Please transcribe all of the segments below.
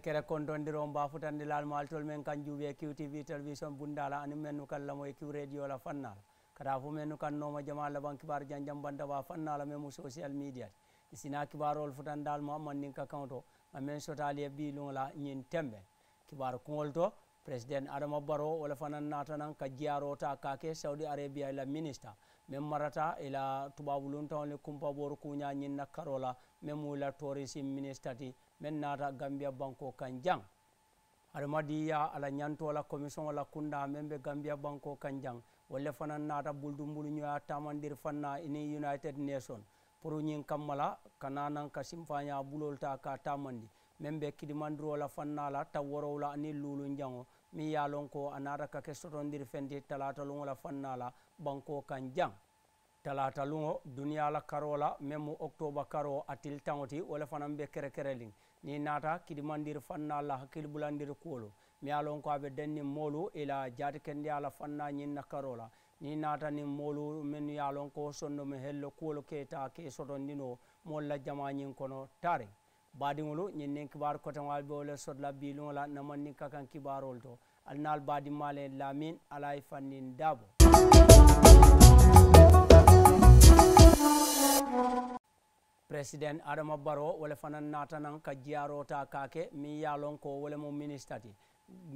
kare kere kondondiro mbafutandilal maltol men kanjum wiye qtv télévision bundala ani men nu kallamo e q radio la fannala kata fo men nu kannoma jama laban kibar jan jambandawa fannala me mu social media sina kibarol futandal mouhamad nin ka kanto amen sotali e bilugola ñin tembe kibar kuŋol to président adama baro wala fanan natanan ka jiyarota kake saudi arabia la ministre men marata ila tubabuluntaŋo le kumpa boru kuña ñin na men mu ila tourisme ministre ti min naata gambia banko kan jang aɗa madiya ala ñantola commission ala kunda min ɓe gambia banko kan jang walle fana naata buldu mbulu ñoya tamandir fanna ini united nation pour ñin kammala kana nan ka simfaña bulol ta ka tamandi min ɓe kidimandirola fannala taw worowla ani lulu jango mi yalon ko a naata kake sotondir fendi talatalugola fannala banko kan jang talatalugo duniya la karola min mo octobre karo atil tangoti walla fana ɓe kere kere ling ni naata kidimandir fanna allah hakkil bulandir kuwolo mi alon ko aɓe dennin molu ila jaati kende ala fanna ñinna karola ni naata nin molu min ya lon ko sonno mi hello kuwolo keta ke sotondino molla jama ñin kono tare badiŋolu ñin nin kibaru kotemal ɓewole sotla bilugola namandin ka kan kibarol to alnal badimmale lamin alaye fannin dabo Thank you. president adama baro wole fana nata nan ka jiyaro ta kake mi yalon ko wala mo ti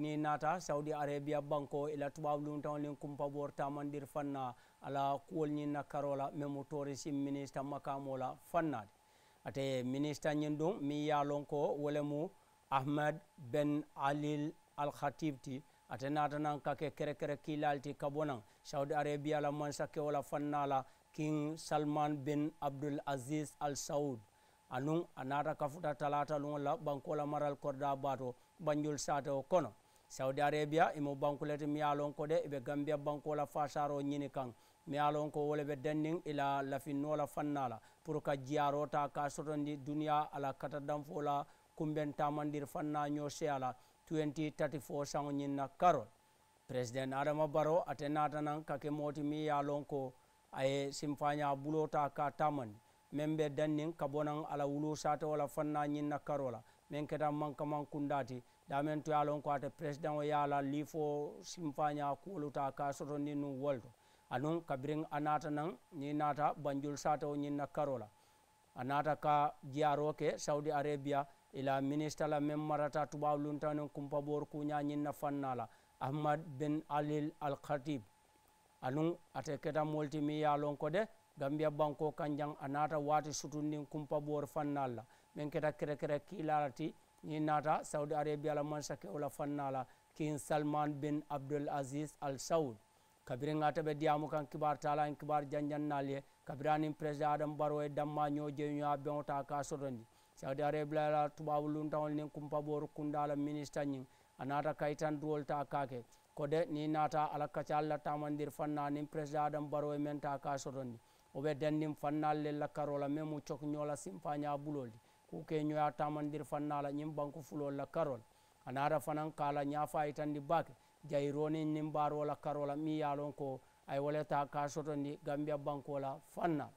ni nata saudi arabia banko ila tubabu lun tan lin kumpa bor tamandir fanna ala kuwol ñin na karola memo torisi ministre makamola fannade ate ministre ñin ɗum mi yalon ko wala mo ahmad ben alil al khatib ti ate nata nan kake kere kere kilalti kabonan saudi arabia la mansa ke wala fanna la king salman ben abdul asis al saud anun a nata kafuta talata lun la bankola maral korda bato banjol sata o kono saudi arabia imo bankulete miyalon ko de eɓe gambia bankola fasaro ñini kan miyalon ko wole ɓe dennin ila lafinnola fannala pour ka jiyarota ka sotondi duniya ala katadanfola kumben tamandir fanna ñose ala 2034 sanñinna karol président adama baro ate natanan kake moti mi yalon ko aye simfanya bulota ka taman men be dannin ka bonan ala wulo sata wala fanna ñin na karola men keta manka mankundati damen to yalon ko ate president o yala lifo simfanya kuwoluta ka sotoni nu wolto anun kabirin anata nan ñi nata banjul sata o ñin na karola anata ka jiyaro ke saudi arabia ila minista la men marata tubaw tubawluntanin kumpabor kuña ñin na fanna la ahmad bin alil al khatib anuŋ ate keta moolu ti miŋ ye a loŋ ko de gambia banko kanjaŋ a naata waati sutundiŋ kumpa boori fannaalu la meŋ keta kerekere kiilaa la ti ñiŋ naata saudi arabia la mansakewo la fannaa la king salman bin abdul aziz al saud kabiriŋ ate be diyaamu kaŋ kibaar taalaŋ kibaar janjannaalu ye kabiraaniŋ president adam baro ye damma ñoo jeeñoya beŋo taa ka sotondi saudi arabia la tubaabu luntaŋolu niŋ kumpa booru kundaa la minista ñiŋ a naata kayitanduwolu taa kaa kode ni nata alakkaca la tamandir fanna nin président adam baro e men ta ka sotonni o be ɓe la fannalle lakkarola men mu cokñola simfaña buloldi kuke ñoya tamandir fanna la ñin banku la lakkarol anara fanan kala ñafayitandi bake jayroni nin barola karola mi yalon ko ay waleta ka sotondi gambia la fanna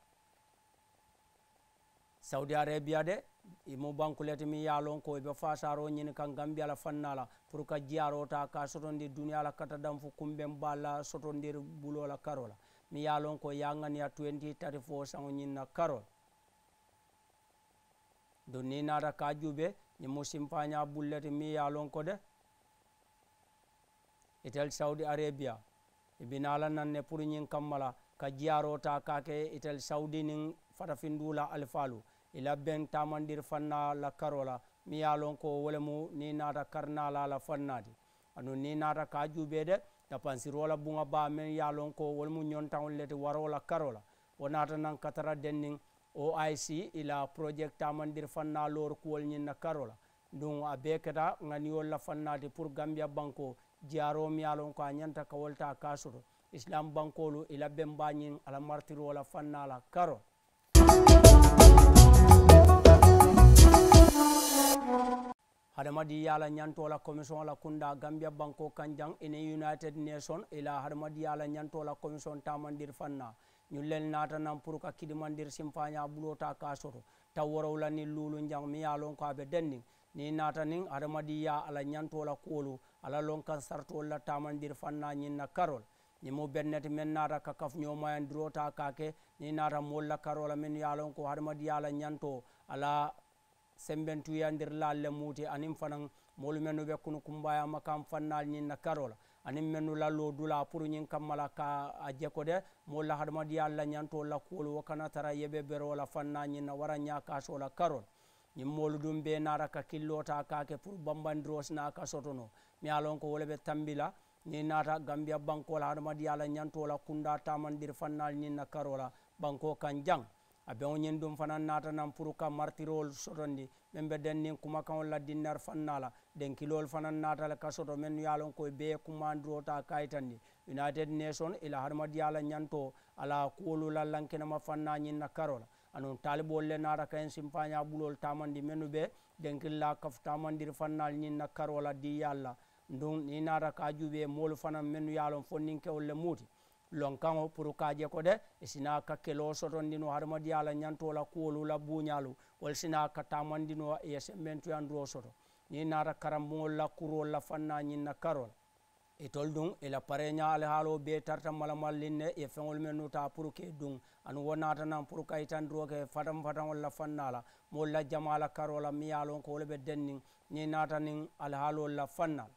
saudi arabia de imo bankulete mi yalon ko e ɓe fasaro ñini kan gambi ala fannala pour ka jiyarota ka sotondir duniya la katadan fo kumɓen balla sotondir bulola karola mi yalon ko e yaganiya 23 fo sao ñinna karol don ni nata ka juɓe ñimo simpaña bullete mi yalon ko de itel saudi arabia ibinala e nanne pour ñin kammala ka jiyarota kake itel saudi nin fatafindula alfalu ila ben tamandir fanna la karola mi ye lon ko wolemu ni nata karnala la fannadi anu ni nata ka juube de yapansirola bunga ba men ye lon ko wolemu ñontaŋol leti warola karola wo nata nan katara dennin oic ila project tamandir fanna lor kuwol ñin na karola dun a be keta ŋaniyol la fannati pour gambia banko jiyaro mi ye lon ko a ñanta kawolta kasoro islam bankolu ila ben bañin ala martirola la karola hadamadi yala ñanto la commission la kunda gambia banko kanjang ene united nation ila hadamadi yala ñanto la commission tamandir fanna ñu lel nata nam pour ka kidimandir simpaña bulota ka soto taw la ni lulu njang mi ya ko be denni ni nata ni hadamadi ya ala ñanto la kolu ala lon kan sarto la tamandir fanna ñin na karol ni mo bennet men nata ka kaf ñoo ñomayan durota kake ni nata la karola men ya ko hadamadi yala ñanto ala sembentuya ndir laal le muuti aniŋ fanaŋ moolu mennu be kunu kumbayama makam fannaalu ñiŋ na karola la menu mennu la loo dula pour ñiŋ kamala ka a jeko de moolu la hadamadiyaalu la ñantoo la kul wo kana tara yebe beroo la fannaa ñiŋ na wara ñaa kaasoo la karol la molu dum be bee naata ka killota ka ke pour bambandiroo si naa ka sotono mi ye a loŋ ko wo le gambia banko la niŋ di yalla bankoo la hadamadiyaa la ñantoo la kundaa taamandiri fannaalu na karola banko kanjang kaŋ abeŋo ñiŋ duŋ fanaŋ naata naŋ puru ka martiroolu sotondi meŋ be deŋ niŋ kumakaŋo la dinnar fanna la denkiloolu fanaŋ naata le ka soto meŋ ye a loŋ ko bee kumandiro ta kayitandi united nation ila hadamadiya la ñanto ala kuwolu la lankinama fanna ñiŋ na karo la anuŋ taaliboolu le naata kaŋ simpaña buloolu taamandi mennu be denkili la kafu taamandiri fannaalu ñiŋ na karo la diiyaal la nduŋ niŋ naata ka juubee moolu fanaŋ mennu ye a loŋ fo niŋ kewolu le muuti lonkaŋo pour ka je ko de isina e ka keloo sotondino hadamadiya la ñanto la kuwolu la buñalu wala sina ka tamandino ye semmentuyanduro soto ñiŋ naata karambuŋol la e kurol la fanna ñiŋ na karol itol e duŋ ila pareña alihaalo bee tarta malamalin ne ye feŋol men nuta pour ke duŋ anu wo naata naŋ pour ka itandiro ke fatan fataŋol la fanna la moolu la jama la karo la miŋ ye a loŋ ko wo le be denniŋ ñiŋ naata niŋ alihaaloolu la fanna la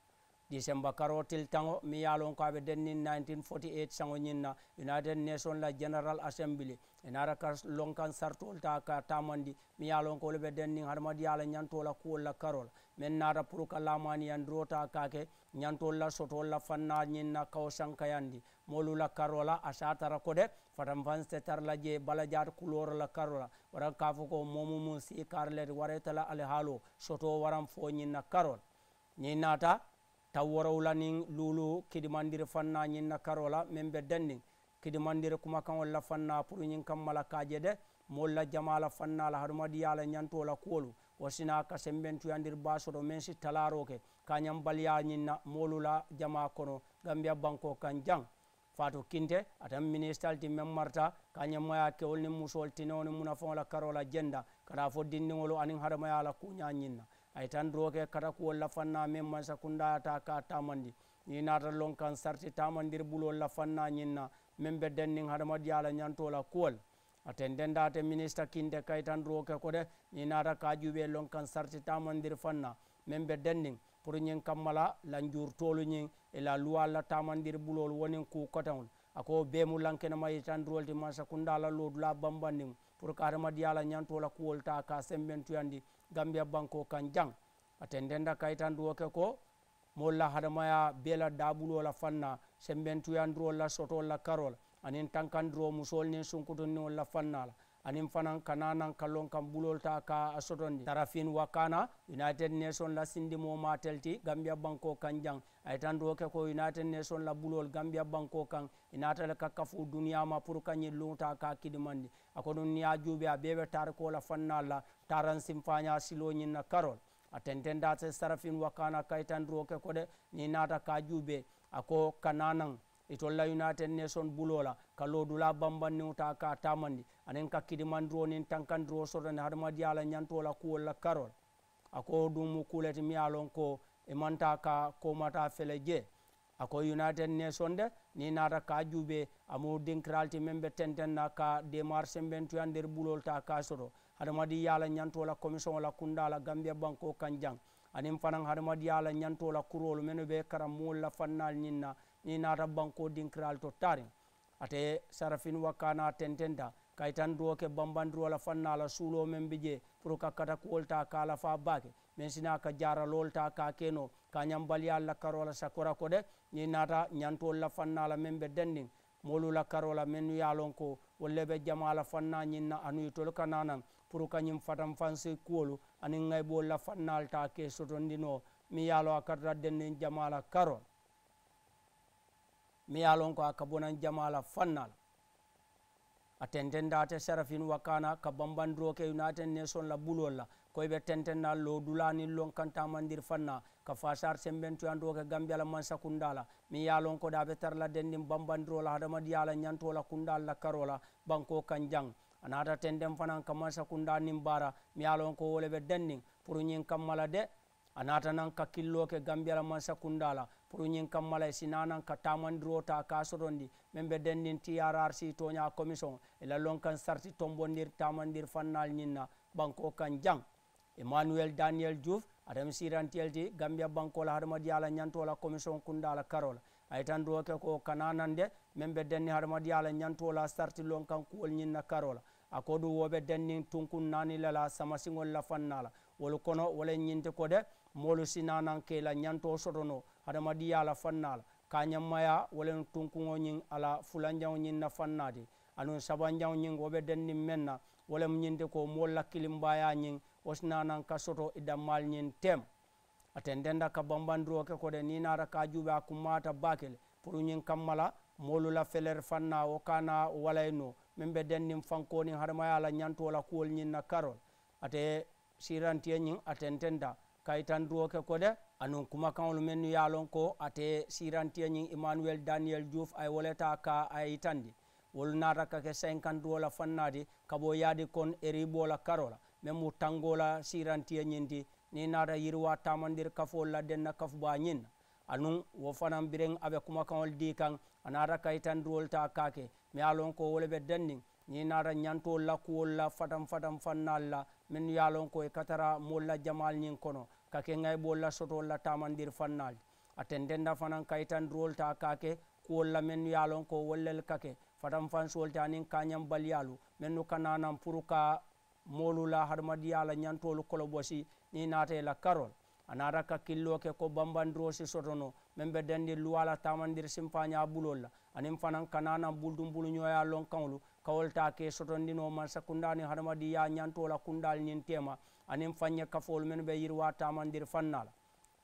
december karotil tango mi yalon ko aɓe dennin 1948 sango ñinna united nation la general assembly enara ka lonkan sartol ta ka tamandi mi yalon ko ɓe dennin haɗamadi yala ñantola kuwol la karol min nata pour ka lamani yandrota kake ñantol la sotol la fanna ñinna kaw sankayandi molu la karola a satara kode fatam fanste tar la je balajat kulor la karola wara kafo ko momu mun si karlet al alhaalo soto waram fo ñinna karol nata taw worowlanin luulu kidimandire fanna ñin na karola min ɓe dennin kidimandire kuma kan olla fanna pour ñin kam mala kaje de molla jamala fannala haɗumadiyala e ñantola kuwolu wasina ka semben tuyandir basoɗo min si talaroke ka ñam baliya ñinna molula jama kono gambia banko kan jang fato kinte atan ministal ti men marta ka ñammaya kewol nin musol tinewo ni munafaola karola jenda kata fo dindiŋolu anin haɗamayala kuña ñinna ay tan kata kuwol la fanna men mansa kunda ta ka tamandi ni nata lon kan sarti tamandir bulol la fanna ñinna men be dennin hadamadi ala ñantola kuwol aten dendate ministre kinde kay tan ko de ni nata kajuɓe lon kan sarti tamandir fanna men be dennin pour ñin kammala lanjur tolu ñin e la luwa la tamandir bulol wonin ku kotanol ako bemu lankenema ye tan drolti mansa kunda la lodula bambandin pour ka hadamadi ñantola kuwol ta ka sembentuyandi gambia banko kan jang ate ndenda kayitan duwo ke ko moolu la hadamaya bee la daabuloo la fanna sembentuyandirol la sotol la karol aniŋ tankandiroo musol niŋ sunkutunniŋol la fanna la aniŋ fanan kana naŋ kallon bulol ta ka a sotondi tarafin wakana united nation la sindimoo maatel ti gambia banko kaŋ jaŋ a ye tandoo ke ko united nation la bulol gambia banko kaŋ inata le ka kafu duniya ma pour ka ñiŋ ka kidimandi a ko nuŋ a juubee a bee la fanna la taran simfanya silo nyin na karol atenten date sarafin wakana kaitan roke kode ni nata ka jube ako kananan itolla united nation bulola kalodula bambanniŋo ta ka tamandi aniŋ ka kidimandiro niŋ tankandiro sotoni hadamadiya la ñanto la kuwol la karol ako duŋmu kuleti miŋ ye loŋ ko i manta ka komata fele je ako united nation de ni nata ka jube amu dinkiralti meŋ be tenten na ka demarsen bentuyandir bulol ta ka soto hadamadiya la ñanto la commission la kunda la gambia banko kan jang anin fanan hadamadiya yala ñanto la kurolu menu be karamol la fannal ñin na ni naata banko dinkiral to tarin ate sarafin wakana tententa kaytan do ke bambandiro la fannala la suulo men bije pour ka kata kuolta kala fa bake men sina ka jara lolta ka keno ka ñambaliya la karola sakora kode ni naata ñantol la fannala la men be dendin molu la karola men ya lon ko wolle be jama fanna ñin na anuytol kananan pour kañum fatam fanse kuwolu anin gayɓo lafannalta ke sotondino mi yalo a karta dennin jamala karol mi yalon ko a kabonan jamala fannal a tententate sarafin wakana ka bambandiroke naten neson la bulol la koyɓe tentena lo dulani lon kantamandir fanna ka fasar sembentuyandoke gambiala mansa kundala mi yalon ko daɓe tarla dendin bambandirola hadamadiyala ñantola kundal la karola banko kan jang anata tenden fanan kamansa kunda nin bara mi alon ko wole be dennin pour nyin kammala de anata nan ka killo ke gambia la mansa pour nyin kammala e sinanan ka tamandiro ta ka sodondi men be dennin TRRC to nya commission e la lon kan sarti tombondir tamandir fannal nyinna banko kan jang Emmanuel Daniel Diouf adam sirantelti gambia banko la hadamadi ala nyanto commission kunda la karola ayitan do ke ko kananande men be denni hadamadi ala nyanto sarti lon kan kuwol nyinna karola a ko ɗum woɓe denni tunkun nani lala samasigol lafannala wol kono wolen ñinde ko de molu sinanan keyla ñanto sotono hadama ɗiya la fannala ka ñammaya wolen tunkuŋoñin ala fulanjaŋo ñin na fannadi anun sabanjaŋo ñin woɓe dennin men na wolem ñinde ko mol lakkilimbaya ñin wo sinanan ka soto ida mal ñin tem aten denda ka bambandiroke ko de ninata ka juuɓe a kummata bakel pour ñin kammala molula feler fanna o kana walayno min ɓe dennin fankoni harmayala ñantola kuwol ñinna karol ate sirantie ñin atententa kaytan duwoke kode anon kuma kanol mennu yalon ko ate sirantie ñin emmanuel daniel diouf ay woleta ka ayitandi wolu natakake cinquante duwola fannadi kabo yaadi kon eribola karola min mu tangola sirantie ñindi ni nata yirwa tamandir kafol la denna kafu ba ñinna anon wo fanan biren aɓe kuma kanol di kan a naata duwol ta kake mi ye lon ko wole be dannin ni naata ñantol la kuwol la fatan fatan fannal la min ye a lon ko e katara moolu la jamal ñin kono ka ke ŋayɓol la sotol la taamandir fannal aten denda fanan kaytan duwol ta kake kuwol la min ye lon ko wollel kake fatan fansol te aniŋ kañam baliyaalu min nu kananan pour ka moolu la hadamadiya la ñantolu kolobosi ni naata e la karol anara ka killo ke ko bambandiro si sotono men be dandi luwala tamandir simfaña bulol la anin fanan kanana buldum bulu ñoya lon kanlu kawolta ke sotondino man sakundani hadamadi ya ñantola kundal ñin tema anin fañe kafol men be yirwa tamandir fannala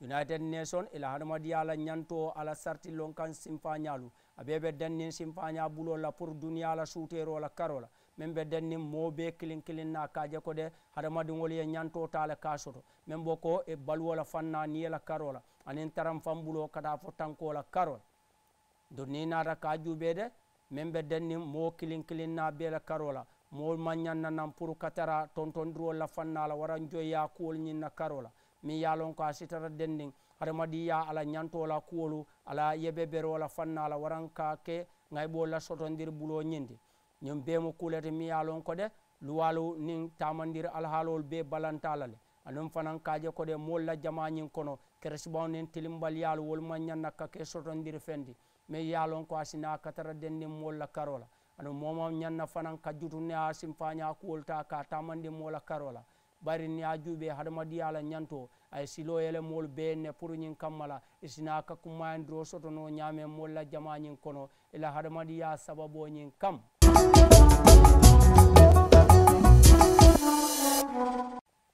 united nation ila hadamadiya la ñanto ala sarti lon kan simfañalu abe be dannin simfaña bulol la pour duniya la suutero la karola min be denni nin moo bee kilin kilin na ka je ko de hadamadiŋolu ye ñanto tale ka soto min bo ko e baluwo la faŋ na niŋ ye la karo la aniŋ taran fambulo kata fo tanko la karo la do niŋ naata ka juubee de min be denni moo kilin kilin na bee la karo la moolu maŋ ñaŋ na pour ka tara tontondiroolu la faŋ na la wara njoya kuwolu ñiŋ na karo la miŋ ye a loŋ ko a sitara dendiŋ hadamadiya ala ñanto la kuwolu ala yebebero la faŋ na la waraŋ ka ke ŋa i la sotondiri buloo ñindi ñum bemu kulati mi yalon ko de luwalu nin tamandir alhalol be balantala le anum fanan kaje ko de molla jamañin kono keresbaw nin tilimbal yalu wol ma ñannaka ke sotondir fendi me yalon ko asina katara denni molla karola anu moma ñanna fanan jutu ne a ko wolta ka tamandi mola karola bari ni a juɓe hadamadiyala ñanto ay silo yele mol ne pour ñin kammala isina ka kummayandiro sotono ñame molla jamañin kono ila ya sababo ñin kam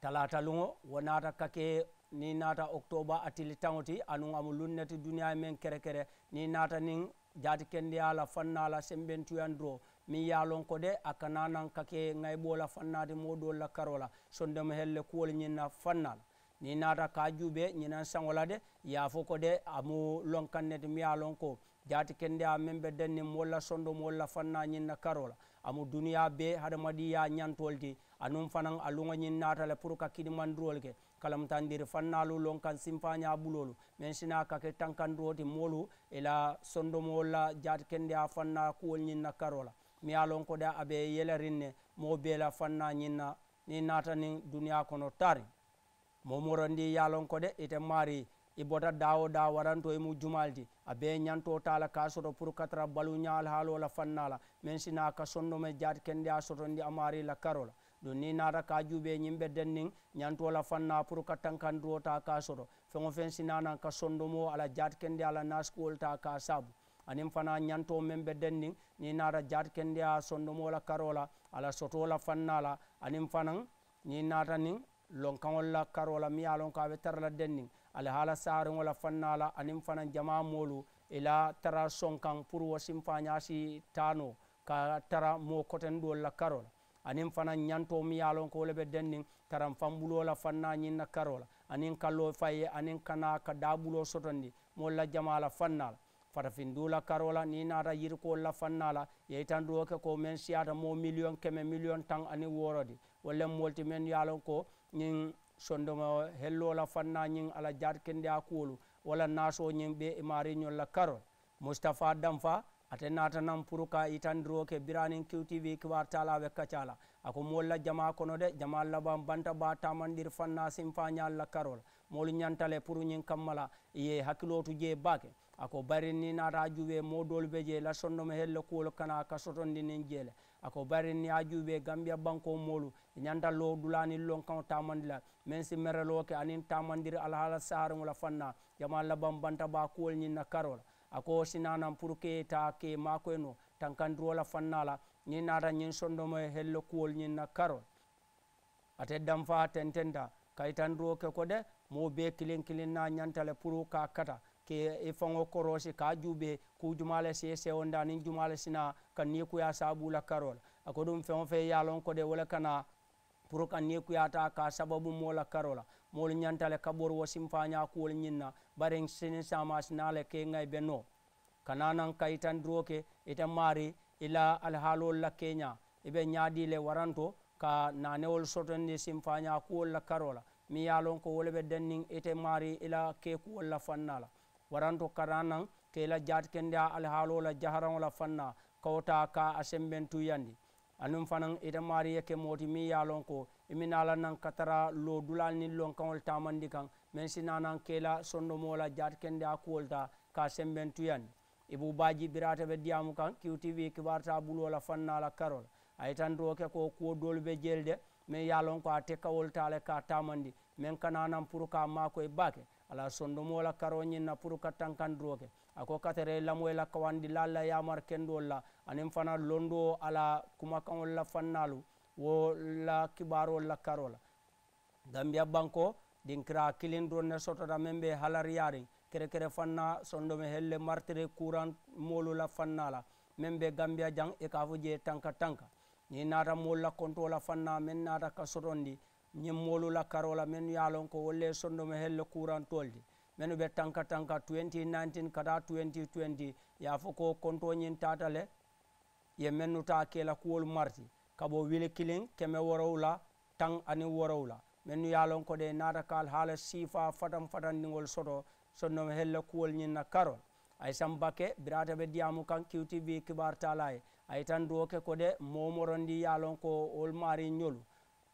talata lungo wonata kake ni nata octobre atili tangoti anu amu lunneti duniya men kere kere ni nata nin jaati kendi ala fannala sembentuyandro min yalon ko de akana nan kake gayɓola fannade moɗolla karola sondemo helle kuwol ñinna fannal ni nata ka juuɓe ñinan sangola de yafo ko de amu lonkannede mi yalon ko jaati kende amin ɓe denni molla sondo molla fanna ñinna karola amo duniya be haɗa maɗi ya ñantolde anum fanan a luga ñin natale pour ka kiɗi mandirol ke kalam tandiri fannalu lon kan simpaña ɓulolu min sina kake tankandiroti molu ila e sondo molla jaati kende a fanna kuwol ñinna karola mi ya lon koɗe aɓe yelarinne mo bela fanna ñinna ni natanin duniya kono tari momorondi yalon koɗe ite mari i bota dawo da waranto emu jumaldi abe ñantotala ka soto pour katara balu ñal halola fannala men sina ka sondome jati kende a sotondi amari la karola ɗum ni nata ka juuɓe ñimɓe dennin ñantola fanna pour ka tankandiwota ka soto fego fen sinanan ka sondomo ala jati kende ala naskiwolta ka sabu anin fana ñanto menɓe dennin ni nata jati kende a sondomola karola ala sotola fannala anin fanan ni nata nin lonkaolla karola mi ya lonkaɓe tarala dennin alhala sarin wala fannala anin fanan jama molu ila tara sonkan pour wasin fanyasi tano ka tara mo koten do la karola anin fana ñanto mi yalon ko lebe taram fambulo la fanna na karola anin kallo faye anin kana ka dabulo sotondi la molla la fannala farafin dula karola ni nata yirko la fannala tan do ke ko men siata mo million keme million tang ani worodi wala multi men yalon ko ñin sondoma hellola fannañin ala jatkende a kuwolu wala nasoñin ɓe e mariñolla karol moustapha damfa ate natanan pour ka itandiroke biranin qtv kiwartala we kacala ako molla jama kono de jama laban banta ba tamanɗir fanna simfañalla karol molu ñantale pour ñin kammala ye hakkilotu je bake ako barinni nata juwe modol weje la sondoma helle kuwol kana ka sotondinin jeele ako barinni ha juuɓe gambia banko molu ñandallo dulani lon kan tamandila min si mereloke anin tamandiri alhala sare mola fanna jama laban bantaba kuwol ñinna karola ako sinanan pour que ta ke makoye no tankandirola fannala ñin nata ñin sondomo helle kuwol ñinna karol ate danfa tententa kaytandiro ke ko de mo be kilin kilin na ñantale pour ka kata ke e fango korose ka juɓe ku jumala se sewo danin jumala sina kan ni kuya sabula karola ako ɗum fewo fe yalon kode wala kana pour kan ni kuyata ka sababu mola karola mol ñantale kaɓor wo simfaña kuwol ñinna bare sini sama sinale ke gay be no kana nan kaytan droke ita mari ila alhalol la keña eɓe ñadile waranto ka nanewol sotonni simfaña kuwol la karola mi yalon ko wolɓe dennin ite mari ila ke kuwol la fannala waranto kara nan keila jati kendea alhaalola jaharaola fanna kawta ka a semben tuyandi anum fanan ita mariya ke moti mi yalon ko iminala nan katara lo dulal nin lon kanol tamandi kan men sinanan keila sondomola jati kendea kuwolta ka semben tuyandi ibu baji birata ɓe diyamu kan qtv kibarta bulola fannala karol ayitanto ke ko kuwo dolube jeelde min yalon ko a tekkawoltale ka tamandi min kananan pour ka makoye bake ala sondomola karoñinna pour kattan kandiroke a ko katere lamoye lakkawandi lalla yamar kendol la anin fana londo ala kumakaol la fannalu wo la kibarol la karola gambia banko din kira kilindro ne sotota men ɓe halaryarin kere kere fanna sondome helle martire courant molu la fannala men ɓe gambia jang e kafo je tanka tanka ni nata mol la contola fanna men nata ka sotondi ñimmoolu la karola min yaalon ko wolle sonndo mo helle kurantolde mino ɓe tanka tanka 2019 kata 2020 ya fo ko kontoñin tata le ye mennuta kela kuwol marti kaɓo wili kilin keme worowla tan ani worowla minnu yaalon ko ɗe natakal haala siifa fatan fatanndigol soto sonnomo helle kuwol ñinna karol aysan bake birata ɓe diyamu kan qtv kibar tala e ay tan duwoke ko ɗe momorondi yaalon ko ol maari ñolu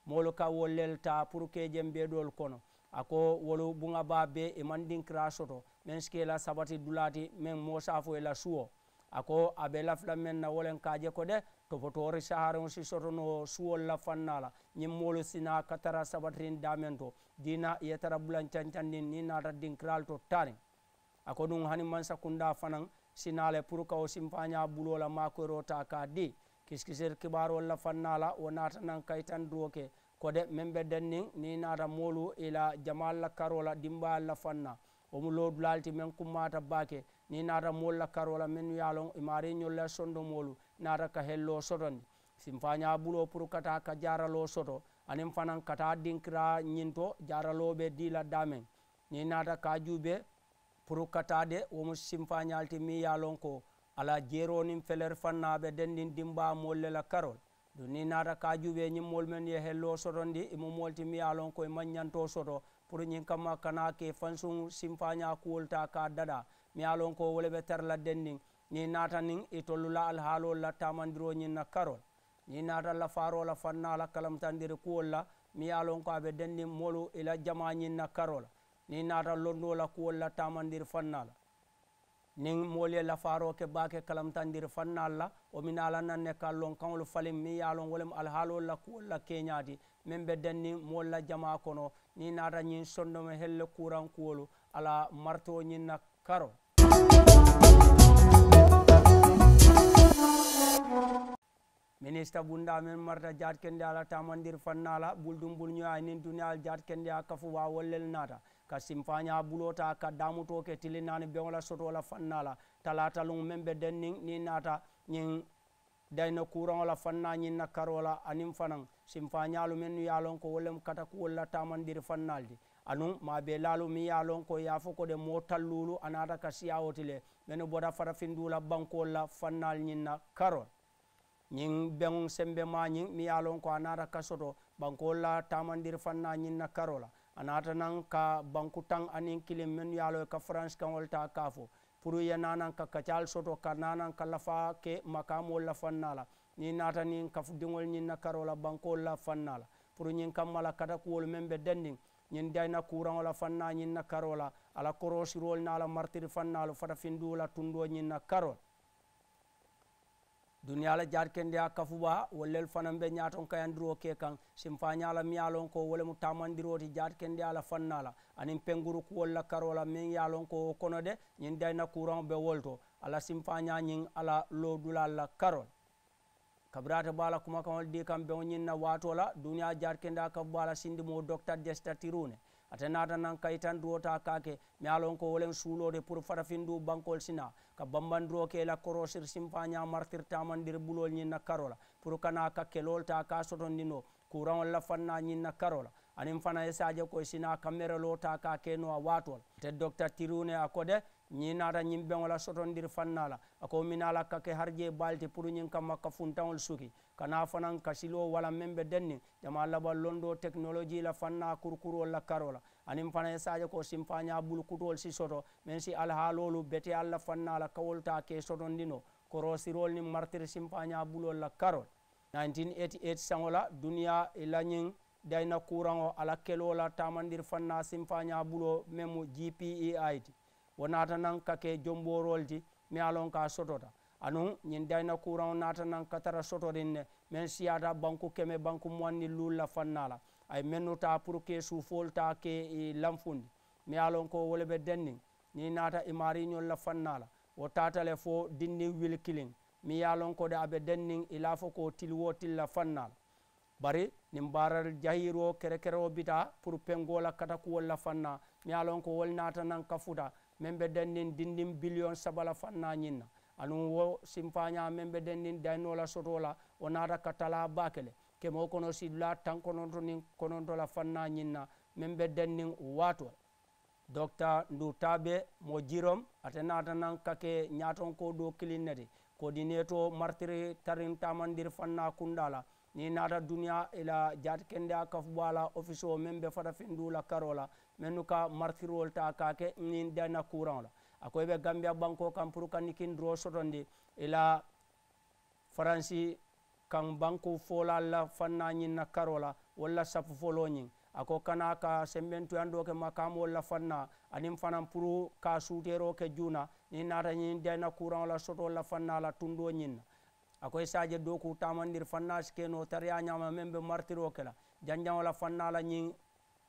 molu ka wollelta pour que jem mbeɗol kono ako wolu bunga ba be e mandin kra soto min ske la sabati dulati min mosafo e la suwo ako aɓe lafla men na wolen kaje ko de topotoori sahare on si soto no suwol la fannala ñin molu sina katara sabatirin damen to dina yetara bulan cancandin ni nata dinkiral to tani ako ɗum hani man sakunda fanan sinale pour ka o simpaña bulola makoyro ta ka di kiskisir kibar walla fannala wo nata nan kay tan duwoke kode min ɓe dennin ni nata molu ila jamalla karola dimba allah fanna omu lowdu lalti min kummata bake ni nata molla karola min yalon imari ñolle sondo molu nata ka hello sotondi simfaña ɓulo pour kata ka jaralo soto anin fanan kata dinkira ñinto jaraloɓe diladdamen ni nata ka juuɓe pour katade womu simfañalti mi yalon ko ala jeeronin feler fannaɓe dendin dimba mollela karol duni nata kajuɓe ñimmol men ye hello soto ndi imo molti mi yalon koye maññanto soto pour ñin kamma kana ke fansun simfaña kuwolta ka dada mi yalon ko woleɓe terla dendin ni nata nin e tollula alhaalol la tamandiroñin na karol ni nata la farola fannala kalamtandiri kuwolla mi yalon ko aɓe dendin molu ila jamañin na karola ni nata londola kuwolla tamandiri fannala nin moolu ye lafaaroo ke baake kalamtandiri fannaal la o mi naalannan ne ka lon kaŋolu falin min ye a lon wolem alhaaloolu la kuwolu la keeñaati meŋ be den ni moolu la jamaa kono niŋ naata ñiŋ sondomo helle kurankuwolu ala martoo ñiŋ na karo ministe bunda meŋ marta jaati kendi a la taamandiri fannaa la buldum bulñoya niŋ duniyaal jaati kendi a kafu waa wollel naata ka simfaña bulota ka damutoke tili nani beola sotola fannala talata lun men be den nin ni nata ñin dayno kuraola fanna ñin na karola anin fanan simfañalu men nu yalon ko wollem kata kuwolla tamandir fannaldi anun mabe lalu mi yalon ko yafo kode mo tallulu anata ka siyawotile mene bota farafindula bankolla fannal ñin na karol ñin beŋun sembe ma ñin mi yalon ko anata ka soto bankolla tamandir fanna ñin na karola a naata naŋ ka banku taŋ aniŋ kiliŋ minnu ye a loŋ ka faransi kaŋol taa kaa fo pour ye naanaŋ ka kacaal soto ka naanaŋ ka lafa ke makamoolu la fanna la niŋ naata niŋ kafudiŋolu ñiŋ na karo la bankoolu la fanna la pour ñiŋ kamma la katakuwolu meŋ be dendiŋ ñiŋ dayina kuraŋo la fanna ñiŋ na karo la a la korosirolu niŋ a la maritiri fanna lu la tundoo ñiŋ na karo la duniyala jarkendeya kafuba wollel fanan ɓe ñaton kayandiro ke kan sim fa ñala miyalon ko wolemu tamandiroti jarkendeyala fannala anin penguru kuwolla karola min yalon ko kono de ñin dayna courant ɓe wolto ala sim fa ñañin ala lodulalla karol kabirata bala kuma kamol di kam ɓe o ñinna watola duniya jarkendeya kafuba ala sindimo docteur destatirune ate naata nan kayitan duwo ta ka ke mi ko wo leŋ suuloo de pour farafindu bankol sina ka bambandiro ke la korosir simfaña martir tamandiri bulol ñiŋ na karo la pour kana ka kelol ta ka sotondino kuraŋol la fanna na na karo la aniŋ fana ye sadio koy sina kamerelo ta ka ke no a waato te docteur tirune a kode de ñiŋ naata ñiŋ beŋo la sotondiri faŋ la a ko mina ka ke harje balti pour ñiŋ kamma ka funtaŋol suki kana fanan kasiloo wala meŋ be denniŋ jama laba londo technologie la fanna na kurkurol la karo la aniŋ fana ye sadio ko simfaña bulukutol si soto men si alhaaloolu beteyal la faŋ la kawol ta ke sotondino korosirol ni martiri simfaña bulol la karol 1988 saŋola duniya e lañiŋ dayna kuraŋo ala keloo la tamandir fanna simfañabulo meme gpei ti wo naata naŋ ka ke jomborol ti mi aloŋ ka sotota anuŋ ñiŋ dayna kuraŋo naata naŋ ka tara sotodin ne meŋ siyata banku keme banku moanni lul la fanna la ay mennuta pour ke suufol ta ke lanfundi mi aloŋ ko wo le be denniŋ ni naata imariñol la fanna la wo tatale fo dindin wil kiliŋ mi yalonkode aɓe dennin ila fo ko tilwo tilla fannal bari nin barar jahiro kere kere o bita pour pengola kata kuwolla fanna mi yalonko wol natanan kafuta min ɓe dennin dindin billion sabala fanna ñinna anum wo simpaña min ɓe dennin daynola sotola o nata ka tala bakele kemo kono sidula tan kononto nin konontola fanna ñinna min ɓe dennin wato docteur ndu taɓe mo jirom ate natanan kake ñaton ko ɗo kilinnete coordinator martiri tarin tamandir fanna kundala ni nata duniya ila jati kende a kaf bala office o men be fata findula karola mennu ka martirol ta kake ni dana courant la akoy be gambia banko kam pour kanikin dro sotonde ila faransi kan banku fola la fanna ñin na karola walla sapu folo ñin ako kana ka sembentuyandoke makamol la fanna anin fanan pour ka suutero ke juuna ni naatañin dayna courant la soto la fanna la tundo ñinna a koye sadie do ku tamandir fannasi keno tariya ñama men ɓe martiro ke la janjaŋo la fanna la ñin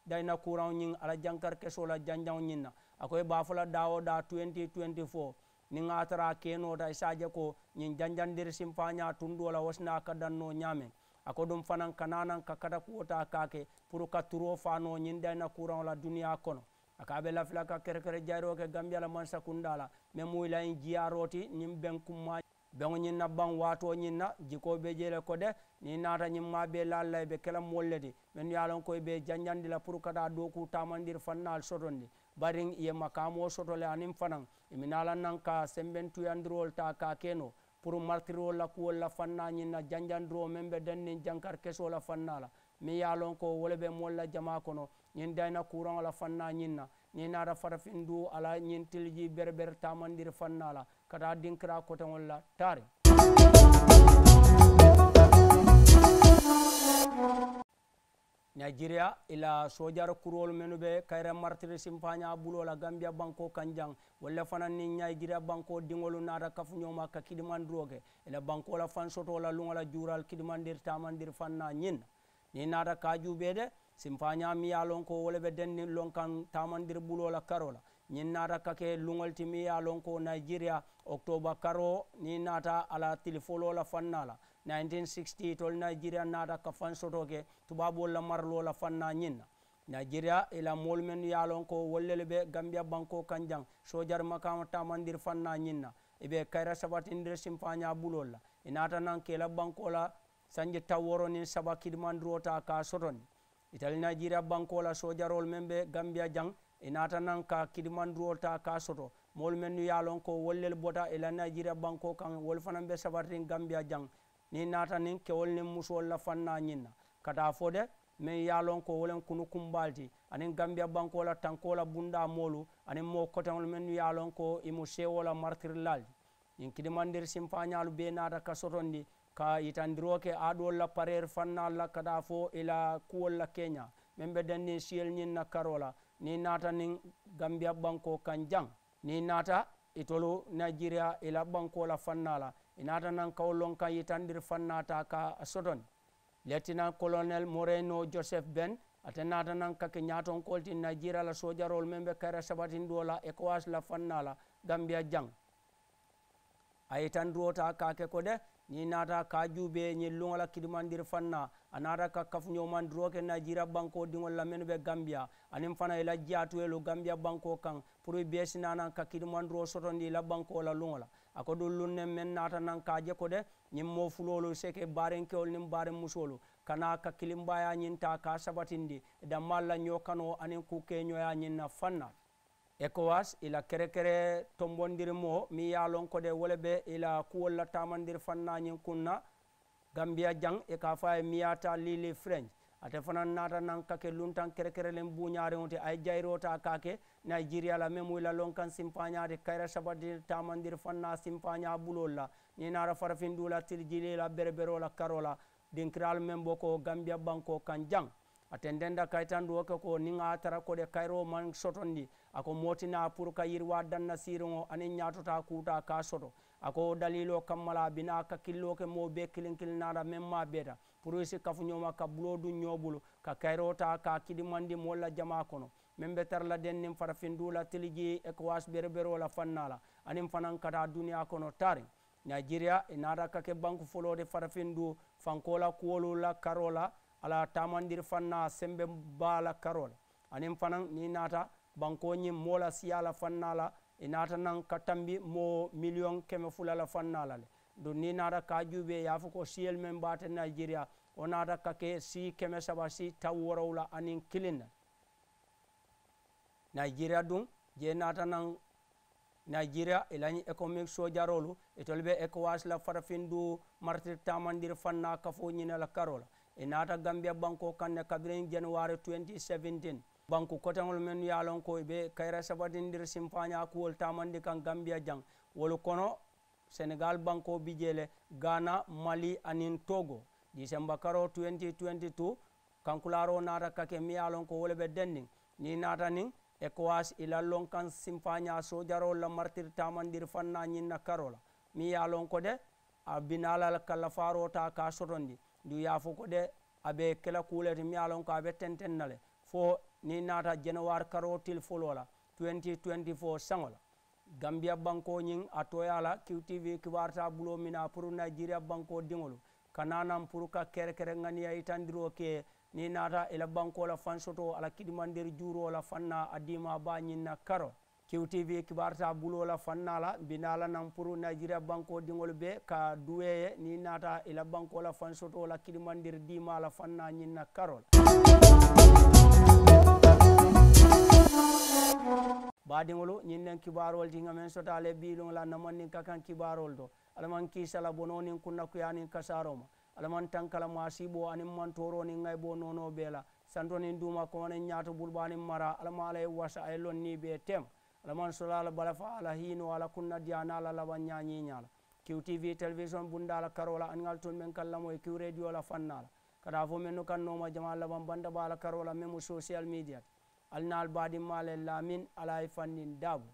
dayna courant ñin ala jankar keso la janjaŋo ñinna a koye baafola dawo da 2024 ni ŋatara keno ta e sadie ko ñin janjandir simpaña tundo la wasina kadanno ñamen a ko ɗum fanan kananan ka kata kuwota kake pour ka turo fano ñin dayna courant la duniya kono aka ɓe lafla ka kerekere jaroke gambiyala man sakundala mais muylayi jiya roti nin ɓen kumma ɓeo ñinna ɓan wato ñinna jikoɓe jele kode ni nata ñimma ɓe lallay ɓe kelam molledi min yalon koye ɓe janjandila pour kata doku tamandir fannal sotondi barin ye makamo sotole anin fanan minala nan ka semben tuyandirol ta ka keno pour martirol la kuwol la fanna ñinna janjandiro men ɓe dennin jankar kesola fannala min ya lon ko wole ɓe molla jama kono ñin dayna kuran ala fanna ñinna ni nara farafin du ala ñin tilji berber tamandir fanna la kata dinkira kotegol la tare nigéria ila sojar kurol menu ɓe kayre martiri simpaña ɓulola gambia banko kanjang walle fananni nigéria banko dingolu nata kafuñoma ka kiɗimandiroke ila bankola fan sotola lugola jural kiɗimandir tamandir fanna ñinna ni naata kajuɓeede sim fañami yalon ko wole ɓe denni lon kan tamandir ɓulola karola ñin naata kake lugol timi yalon ko nigéria octobre karo ni naata ala tilifolola fannala 1960 tol nigéria naata ka fan sotoke tubabolla marlola fanna ñinna nigéria ila molumen yalon ko wollele ɓe gambia banko kanjang sodiar makama tamandir fanna ñinna eɓe kayra saɓatindir sim faña ɓulolla inaata e nan kela bankola sañde tawworonin sabakidmandurota ka soton italie nigéria bankola sodiarol men ɓe gambia dian e natanan ka kidmandurota ka soto mol men nu yalon ko wollel bota ela nigéria banko kan wol fanan ɓe sabatin gambia dian ni natanin kewolnin musol lafanna ñinna kata fode min yalon ko wolen kunu kumbalti anin gambia bankola tankola bunda molu anin mo kotenol men nu yalon ko imo sewola martirlaldi in kidmandir simpañalu be nata ka soton ndi ka itandiroke aɗolla parer fanna lakkaɗa fo ila kuwolla kegna min ɓedden ni sielnin na karola ni nata nin gambia ɓanko kan jang ni nata itolu nigéria ila ɓankola fannala inata nan kawlon kan yitandir fannata ka sodon lettinan colonel moreno joseph ben ate nata nan kake ñaton koltin nigéria la sojarol min ɓe kara saɓatin ɗola écoas la fannala gambia jang ayi tan duwota kake ko de ni naata ka juuɓe ñellugola kidmandir fanna a naata ka kafñoman duroke nagira banko dingolla men ɓe gambia anin fana ila jatuwelo gambia banko kan pour besinanan ka kidman duro sotondi la bankola lugola ako ɗo lunnen men naata nan kaje ko de ñin mo fulolo seke baren keol nin baren musolo kana ka kilimbaya ñinta ka sabatindi damma lla ñokano anin kukke ñoya ñinna fanna ecowas ila kere kere tombondir mo mi yalon kode wole ɓe ila kuwolla tamandir fannañin kunna gam mbiya jang e ka fa e mi yata lili french ate fana nata nan kake luntan kere kere len buñare ote ay jayrota kake nigériala même wila lonkan simpañade kayra sabadi tamandir fanna simpaña ɓulolla ni nara farafin ɗula tirjilila berberola karola dinkiral men bo ko gambia banko kan jang ate ndenda kaytan ɗo ke ko niga tara koɗe kayro man sotondi ako motina pour ka yirwa danna sirogo ani ñatota kuta ka soto ako dalilo kammala bina kakilloke mo be kilinkilinaɗa men ma beeta pour si kafuñoma ka bulo du ñobulu ka kayrota ka kidimandi molla jama kono min be tarla den nin farafin dula tiliji ekowas berberola fannala anin fanan kata duniya kono tari nigeria e nata kake banque folode farafin du fankola kuwolula karola ala tamandir fanna sembe bala karole anin fanan ni nata bankoñin mola siyala fannala e nata nan ka tambi mo million keme fulala fannala le du ni nata ka juɓe yaafo ko siyel men mbate nigéria o nata kake si keme saba si taw worowla anin kilinna nigéria dun je nata nan nigéria e lañi économique sodiarolu e tolɓe écoas la farafin du martir tamandir fanna kafo ñinala karola e naata gambia banque o kamne kabiren januari 2017 banque kotengol men yalonko ɓe kayra sabatindir simpaña kuwol tamandi kan gambia jang wolu kono sénégal banque o bijele gana mali anin togo décembre karo 2022 kankularo naata kake mi yalonko wole ɓe dendin ni naata nin ecoas ilallon kan simpaña sodiaro lamartir tamandir fanna ñinna karola mi yalonko de a binalal kallafaro ta ka sotondi ndu yaafo ko de aɓe kela kuulete mi alon ko aɓe tentennale fo ni naata janowar karotil folola 2024 sagola gambia banko ñing a toyala qtv kiwarta bulo mina pour nigéria banko diŋolu kananan pour ka kerekere ŋaniya itandiro ke ni naata ila bankola fansoto ala kidimandir juurola fanna a dima ba ñinna karol QTV kibarta bulola fannala binala nan pour Nigeria banko dingol be ka duweye ni nata ila banko la fansoto la kilimandir dima la fanna nyinna karol baadiŋolu ñiŋ nen kibarol ti ŋa meŋ sota le la namannin ka kaŋ kibaarol to alamaŋ kiisala bono niŋ kunnakuya niŋ kasaro ma alamaŋ tankala maasibo aniŋ mantoro niŋ bo nono bee la santo niŋ duuma komaniŋ ñaato bulba niŋ mara alama ala ye wasa aye lon loŋ niŋ bee tema alama sola la balafa ala hino ala kunna diana ala la wanyanyi nyala kiu tv television bunda ala karola angal ngal men kallamo e kiu radio la fannala kada fo men no ma jama la ban banda bala karola memo social media alnal badi male lamin ala e fannin dabu